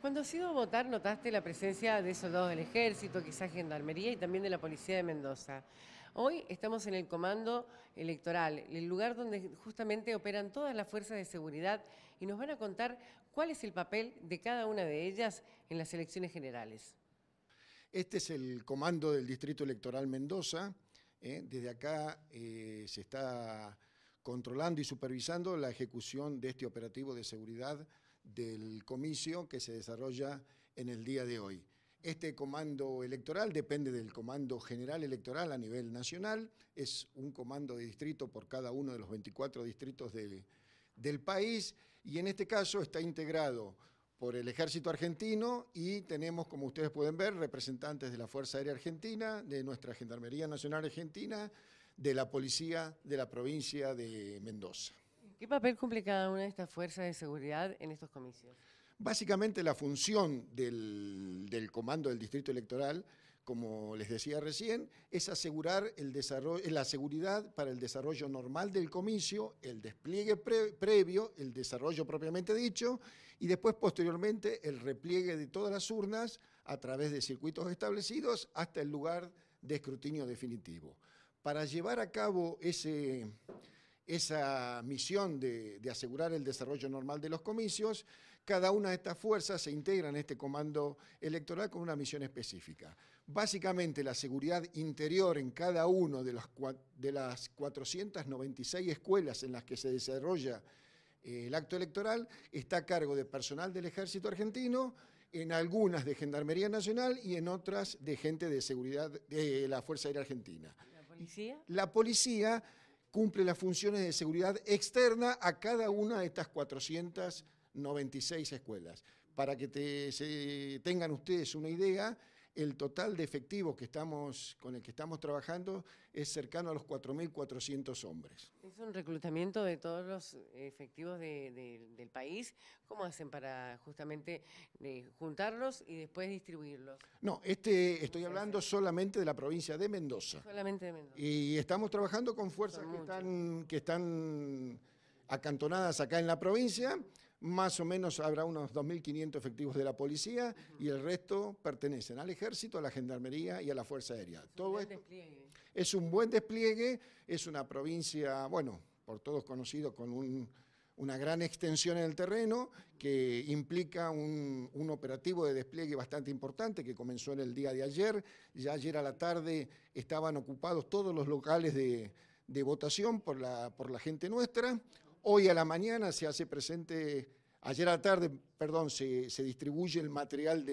Cuando has ido a votar, notaste la presencia de soldados del ejército, quizás gendarmería y también de la policía de Mendoza. Hoy estamos en el comando electoral, el lugar donde justamente operan todas las fuerzas de seguridad y nos van a contar cuál es el papel de cada una de ellas en las elecciones generales. Este es el comando del Distrito Electoral Mendoza. ¿eh? Desde acá eh, se está controlando y supervisando la ejecución de este operativo de seguridad del comicio que se desarrolla en el día de hoy. Este comando electoral depende del comando general electoral a nivel nacional, es un comando de distrito por cada uno de los 24 distritos del país y en este caso está integrado por el ejército argentino y tenemos, como ustedes pueden ver, representantes de la Fuerza Aérea Argentina, de nuestra Gendarmería Nacional Argentina, de la Policía de la provincia de Mendoza. ¿Qué papel cumple cada una de estas fuerzas de seguridad en estos comicios? Básicamente la función del, comando del distrito electoral, como les decía recién, es asegurar la seguridad para el desarrollo normal del comicio, el despliegue previo, el desarrollo propiamente dicho, y después posteriormente el repliegue de todas las urnas a través de circuitos establecidos hasta el lugar de escrutinio definitivo. Para llevar a cabo ese esa misión de, asegurar el desarrollo normal de los comicios, cada una de estas fuerzas se integra en este comando electoral con una misión específica. Básicamente la seguridad interior en cada una de, de, las 496 escuelas en las que se desarrolla eh, el acto electoral está a cargo de personal del ejército argentino, en algunas de Gendarmería Nacional y en otras de gente de seguridad de la Fuerza Aérea Argentina. ¿La policía? La policía cumple las funciones de seguridad externa a cada una de estas 496 escuelas. Para que tengan ustedes una idea, el total de efectivos con el que estamos trabajando es cercano a los 4.400 hombres. Es un reclutamiento de todos los efectivos del país. ¿Cómo hacen para justamente eh, juntarlos y después distribuirlos? No, este estoy hablando solamente de la provincia de Mendoza. Solamente de Mendoza. Y estamos trabajando con fuerzas están, que están acantonadas acá en la provincia más o menos habrá unos 2.500 efectivos de la policía y el resto pertenecen al ejército, a la gendarmería y a la Fuerza Aérea. Todo esto despliegue. es un buen despliegue, es una provincia, bueno, por todos conocido con una gran extensión en el terreno que implica un, operativo de despliegue bastante importante que comenzó en el día de ayer. Ya ayer a la tarde estaban ocupados todos los locales de, votación por la, por la gente nuestra. Hoy a la mañana se hace presente, ayer a la tarde, perdón, se, distribuye el material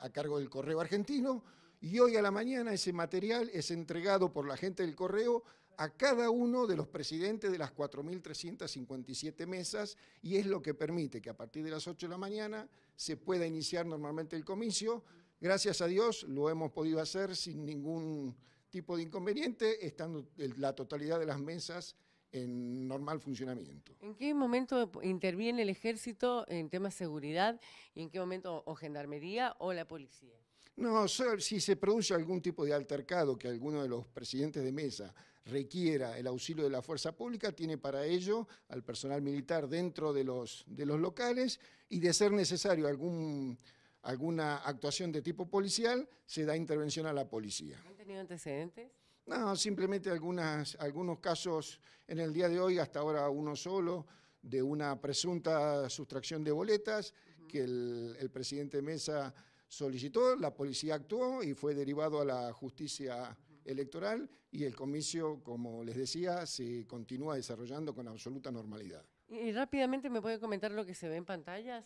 a cargo del Correo Argentino y hoy a la mañana ese material es entregado por la gente del Correo a cada uno de los presidentes de las 4.357 mesas y es lo que permite que a partir de las 8 de la mañana se pueda iniciar normalmente el comicio. Gracias a Dios lo hemos podido hacer sin ningún tipo de inconveniente, estando la totalidad de las mesas en normal funcionamiento. ¿En qué momento interviene el ejército en temas de seguridad y en qué momento o gendarmería o la policía? No, si se produce algún tipo de altercado que alguno de los presidentes de mesa requiera el auxilio de la fuerza pública, tiene para ello al personal militar dentro de los, de los locales y de ser necesario algún, alguna actuación de tipo policial, se da intervención a la policía. ¿Han tenido antecedentes? No, simplemente algunos casos en el día de hoy, hasta ahora uno solo, de una presunta sustracción de boletas que el, presidente Mesa solicitó, la policía actuó y fue derivado a la justicia electoral y el comicio, como les decía, se continúa desarrollando con absoluta normalidad. ¿Y rápidamente me puede comentar lo que se ve en pantallas?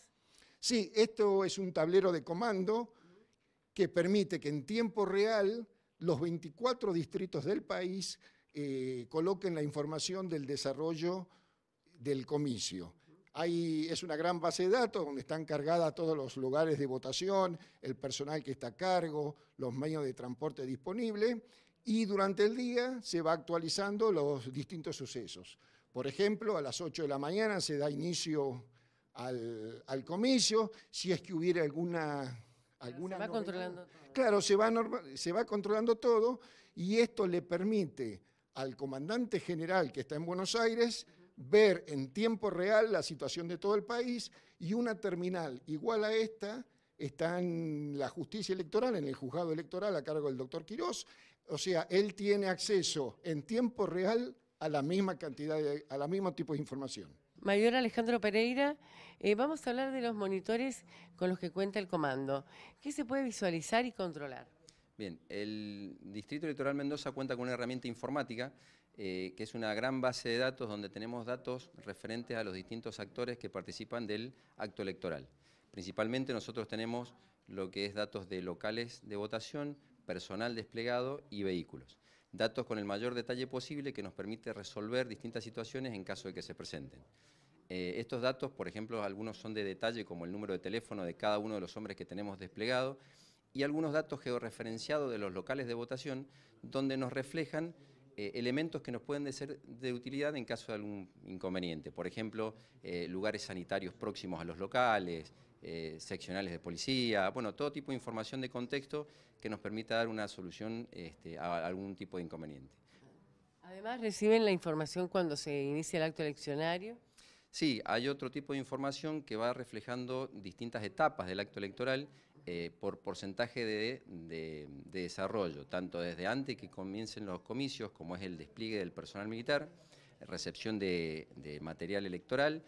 Sí, esto es un tablero de comando que permite que en tiempo real los 24 distritos del país eh, coloquen la información del desarrollo del comicio. Ahí es una gran base de datos donde están cargadas todos los lugares de votación, el personal que está a cargo, los medios de transporte disponibles y durante el día se va actualizando los distintos sucesos. Por ejemplo, a las 8 de la mañana se da inicio al, al comicio, si es que hubiera alguna se va controlando todo. Claro, se va, se va controlando todo y esto le permite al comandante general que está en Buenos Aires ver en tiempo real la situación de todo el país y una terminal igual a esta está en la justicia electoral, en el juzgado electoral a cargo del doctor Quirós. O sea, él tiene acceso en tiempo real a la misma cantidad, de, a la mismo tipo de información. Mayor Alejandro Pereira, eh, vamos a hablar de los monitores con los que cuenta el comando. ¿Qué se puede visualizar y controlar? Bien, el Distrito Electoral Mendoza cuenta con una herramienta informática eh, que es una gran base de datos donde tenemos datos referentes a los distintos actores que participan del acto electoral. Principalmente nosotros tenemos lo que es datos de locales de votación, personal desplegado y vehículos. Datos con el mayor detalle posible que nos permite resolver distintas situaciones en caso de que se presenten. Eh, estos datos, por ejemplo, algunos son de detalle, como el número de teléfono de cada uno de los hombres que tenemos desplegado, y algunos datos georreferenciados de los locales de votación, donde nos reflejan eh, elementos que nos pueden ser de utilidad en caso de algún inconveniente. Por ejemplo, eh, lugares sanitarios próximos a los locales, seccionales de policía, bueno, todo tipo de información de contexto que nos permita dar una solución este, a algún tipo de inconveniente. Además, reciben la información cuando se inicia el acto eleccionario. Sí, hay otro tipo de información que va reflejando distintas etapas del acto electoral eh, por porcentaje de, desarrollo, tanto desde antes que comiencen los comicios, como es el despliegue del personal militar, recepción de, de material electoral,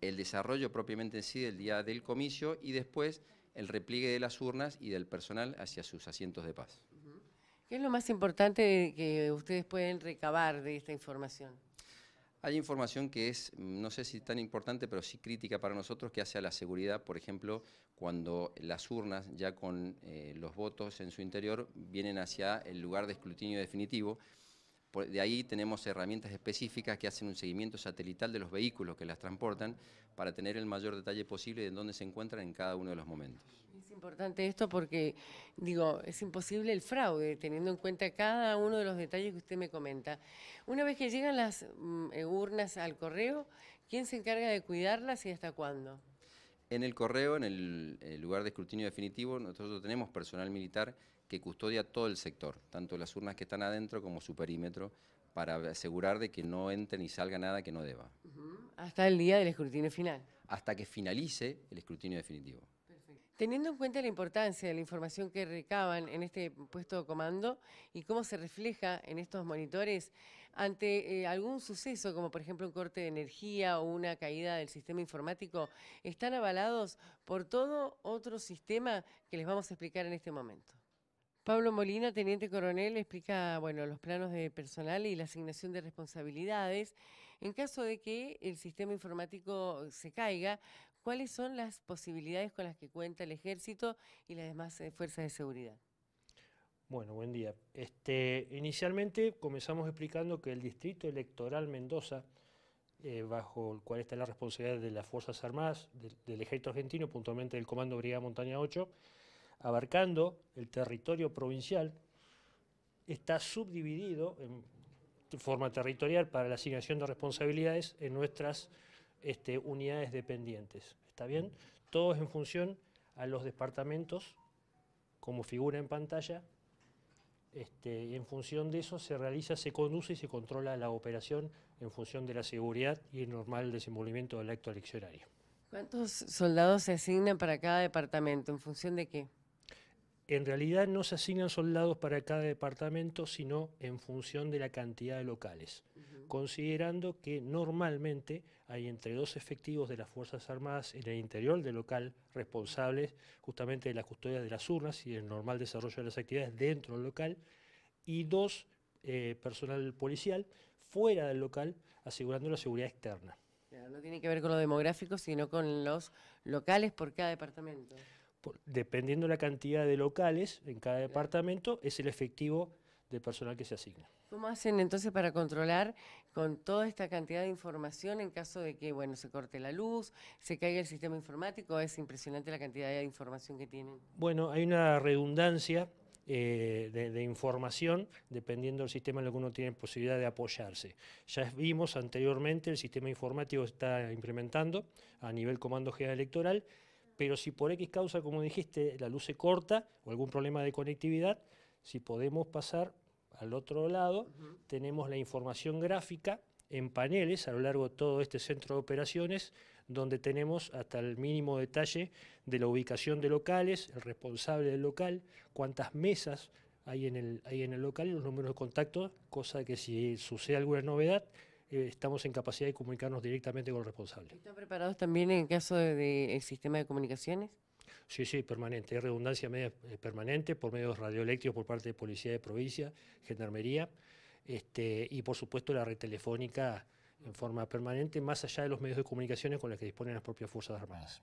el desarrollo propiamente en sí del día del comicio y después el repliegue de las urnas y del personal hacia sus asientos de paz. ¿Qué es lo más importante que ustedes pueden recabar de esta información? Hay información que es, mm, no sé si tan importante, pero sí crítica para nosotros, que hace a la seguridad, por ejemplo, cuando las urnas, ya con eh, los votos en su interior, vienen hacia el lugar de escrutinio definitivo de ahí tenemos herramientas específicas que hacen un seguimiento satelital de los vehículos que las transportan para tener el mayor detalle posible de dónde se encuentran en cada uno de los momentos. Es importante esto porque, digo, es imposible el fraude, teniendo en cuenta cada uno de los detalles que usted me comenta. Una vez que llegan las mm, eh, urnas al correo, ¿quién se encarga de cuidarlas y hasta cuándo? En el correo, en el, lugar de escrutinio definitivo, nosotros tenemos personal militar que custodia todo el sector, tanto las urnas que están adentro como su perímetro, para asegurar de que no entre ni salga nada que no deba. Hasta el día del escrutinio final. Hasta que finalice el escrutinio definitivo. Teniendo en cuenta la importancia de la información que recaban en este puesto de comando y cómo se refleja en estos monitores, ante eh, algún suceso, como por ejemplo un corte de energía o una caída del sistema informático, ¿están avalados por todo otro sistema que les vamos a explicar en este momento? Pablo Molina, teniente coronel, explica bueno, los planos de personal y la asignación de responsabilidades. En caso de que el sistema informático se caiga, ¿Cuáles son las posibilidades con las que cuenta el ejército y las demás eh, fuerzas de seguridad? Bueno, buen día. Este, inicialmente comenzamos explicando que el Distrito Electoral Mendoza, eh, bajo el cual está la responsabilidad de las Fuerzas Armadas, del Ejército Argentino, puntualmente del Comando Brigada Montaña 8, abarcando el territorio provincial, está subdividido en forma territorial para la asignación de responsabilidades en nuestras este, unidades dependientes. ¿Está bien? Todos en función a los departamentos, como figura en pantalla. Este, en función de eso se realiza, se conduce y se controla la operación en función de la seguridad y el normal desenvolvimiento del acto eleccionario. ¿Cuántos soldados se asignan para cada departamento? ¿En función de qué? En realidad no se asignan soldados para cada departamento, sino en función de la cantidad de locales considerando que normalmente hay entre dos efectivos de las Fuerzas Armadas en el interior del local responsables justamente de la custodia de las urnas y el normal desarrollo de las actividades dentro del local, y dos eh, personal policial fuera del local asegurando la seguridad externa. no tiene que ver con lo demográfico, sino con los locales por cada departamento. Dependiendo dependiendo la cantidad de locales en cada departamento, es el efectivo personal que se asigna. ¿Cómo hacen entonces para controlar con toda esta cantidad de información en caso de que, bueno, se corte la luz, se caiga el sistema informático? Es impresionante la cantidad de información que tienen. Bueno, hay una redundancia eh, de, información dependiendo del sistema en el que uno tiene posibilidad de apoyarse. Ya vimos anteriormente el sistema informático está implementando a nivel Comando General Electoral, pero si por X causa, como dijiste, la luz se corta o algún problema de conectividad, si podemos pasar al otro lado, tenemos la información gráfica en paneles a lo largo de todo este centro de operaciones, donde tenemos hasta el mínimo detalle de la ubicación de locales, el responsable del local, cuántas mesas hay en el, local y los números de contacto, cosa que si sucede alguna novedad, eh, estamos en capacidad de comunicarnos directamente con el responsable. ¿Están preparados también en el caso del sistema de comunicaciones? Sí, sí, permanente. Hay redundancia eh, permanente por medios radioeléctricos por parte de Policía de Provincia, Gendarmería, este, y por supuesto la red telefónica en forma permanente, más allá de los medios de comunicaciones con los que disponen las propias Fuerzas Armadas.